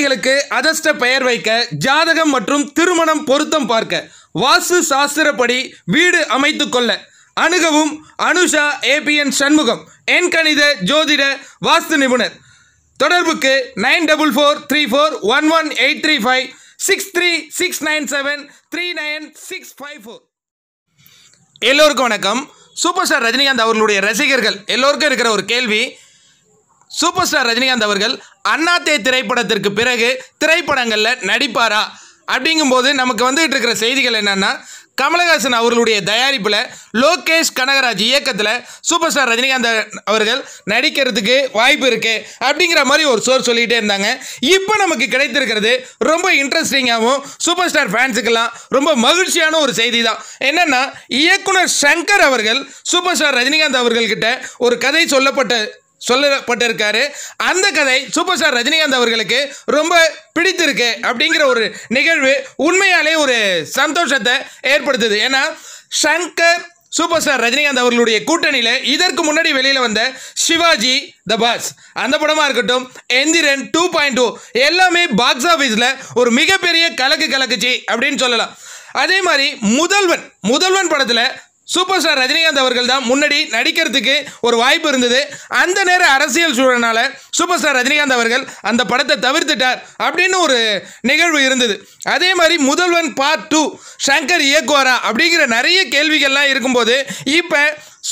குழந்தைகளுக்கு அதஸ்ட பெயர் வைக்க ஜாதகம் மற்றும் திருமணம் பொருத்தம் பார்க்க வாஸ்து சாஸ்திரப்படி வீடு அமைத்து கொள்ள அணுகவும் அனுஷா ஏபிஎன் சண்முகம் என் கணித ஜோதிட வாஸ்து நிபுணர் தொடர்புக்கு nine double four three four one one eight three five six three six nine seven three nine six five four எல்லோருக்கும் வணக்கம் சூப்பர் ஸ்டார் ரஜினிகாந்த் அவர்களுடைய ரசிகர்கள் எல்லோருக்கும் இருக்கிற ஒரு கேள்வி சூப்பர் ஸ்டார் ரஜினிகாந்த் அவர்கள் அண்ணாத்தே திரைப்படத்திற்கு பிறகு திரைப்படங்களில் நடிப்பாரா அப்படிங்கும்போது நமக்கு வந்துகிட்டு இருக்கிற செய்திகள் என்னென்னா கமலஹாசன் அவர்களுடைய தயாரிப்பில் லோகேஷ் கனகராஜ் இயக்கத்தில் சூப்பர் ஸ்டார் ரஜினிகாந்த் அவர்கள் நடிக்கிறதுக்கு வாய்ப்பு இருக்குது அப்படிங்கிற மாதிரி ஒரு சோர் சொல்லிக்கிட்டே இருந்தாங்க இப்போ நமக்கு கிடைத்திருக்கிறது ரொம்ப இன்ட்ரெஸ்டிங்காகவும் சூப்பர் ஸ்டார் ஃபேன்ஸுக்கெல்லாம் ரொம்ப மகிழ்ச்சியான ஒரு செய்தி தான் என்னென்னா இயக்குனர் சங்கர் அவர்கள் சூப்பர் ஸ்டார் ரஜினிகாந்த் அவர்கள்கிட்ட ஒரு கதை சொல்லப்பட்ட சொல்லப்பட்டிருக்காரு அந்த கதை சூப்பர் ஸ்டார் ரஜினிகாந்த் அவர்களுக்கு ரொம்ப பிடித்திருக்கு அப்படிங்கிற ஒரு நிகழ்வு உண்மையாலே ஒரு சந்தோஷத்தை ஏற்படுத்துது ஏன்னா சங்கர் சூப்பர் ஸ்டார் ரஜினிகாந்த் அவர்களுடைய கூட்டணியில் இதற்கு முன்னாடி வெளியில் வந்த சிவாஜி த பாஸ் அந்த படமாக இருக்கட்டும் எந்திரன் டூ பாயிண்ட் டூ எல்லாமே பாக்ஸ் ஆஃபீஸில் ஒரு மிகப்பெரிய கலக்கு கலக்குச்சி அப்படின்னு சொல்லலாம் அதே மாதிரி முதல்வன் முதல்வன் படத்தில் சூப்பர் ஸ்டார் ரஜினிகாந்த் அவர்கள் தான் முன்னாடி நடிக்கிறதுக்கு ஒரு வாய்ப்பு இருந்தது அந்த நேர அரசியல் சூழலால் சூப்பர் ஸ்டார் ரஜினிகாந்த் அவர்கள் அந்த படத்தை தவிர்த்துட்டார் அப்படின்னு ஒரு நிகழ்வு இருந்தது அதே மாதிரி முதல்வன் பார்ட் டூ ஷங்கர் இயக்குவாரா அப்படிங்கிற நிறைய கேள்விகள்லாம் இருக்கும்போது இப்போ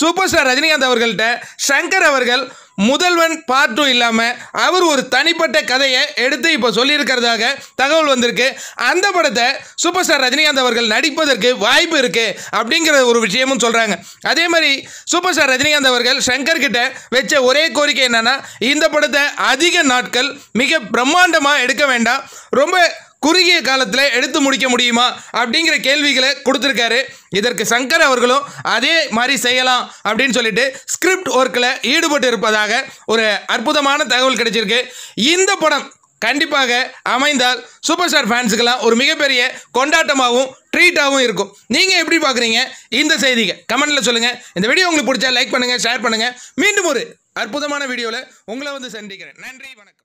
சூப்பர் ஸ்டார் ரஜினிகாந்த் அவர்கள்ட்ட ஷங்கர் அவர்கள் முதல்வன் பார்ட்டும் இல்லாமல் அவர் ஒரு தனிப்பட்ட கதையை எடுத்து இப்போ சொல்லியிருக்கிறதாக தகவல் வந்திருக்கு அந்த படத்தை சூப்பர் ஸ்டார் ரஜினிகாந்த் அவர்கள் நடிப்பதற்கு வாய்ப்பு இருக்குது அப்படிங்கிற ஒரு விஷயமும் சொல்கிறாங்க அதே மாதிரி சூப்பர் ஸ்டார் ரஜினிகாந்த் அவர்கள் சங்கர் கிட்ட வச்ச ஒரே கோரிக்கை என்னென்னா இந்த படத்தை அதிக நாட்கள் மிக பிரம்மாண்டமாக எடுக்க வேண்டாம் ரொம்ப குறுகிய காலத்தில் எடுத்து முடிக்க முடியுமா அப்படிங்கிற கேள்விகளை கொடுத்துருக்காரு இதற்கு சங்கர் அவர்களும் அதே மாதிரி செய்யலாம் அப்படின்னு சொல்லிட்டு ஸ்கிரிப்ட் ஒர்க்கில் ஈடுபட்டு இருப்பதாக ஒரு அற்புதமான தகவல் கிடைச்சிருக்கு இந்த படம் கண்டிப்பாக அமைந்தால் சூப்பர் ஸ்டார் ஃபேன்ஸுக்கெல்லாம் ஒரு மிகப்பெரிய கொண்டாட்டமாகவும் ட்ரீட்டாகவும் இருக்கும் நீங்கள் எப்படி பார்க்குறீங்க இந்த செய்திகள் கமெண்ட்டில் சொல்லுங்கள் இந்த வீடியோ உங்களுக்கு பிடிச்சா லைக் பண்ணுங்கள் ஷேர் பண்ணுங்கள் மீண்டும் ஒரு அற்புதமான வீடியோவில் உங்களை வந்து சந்திக்கிறேன் நன்றி வணக்கம்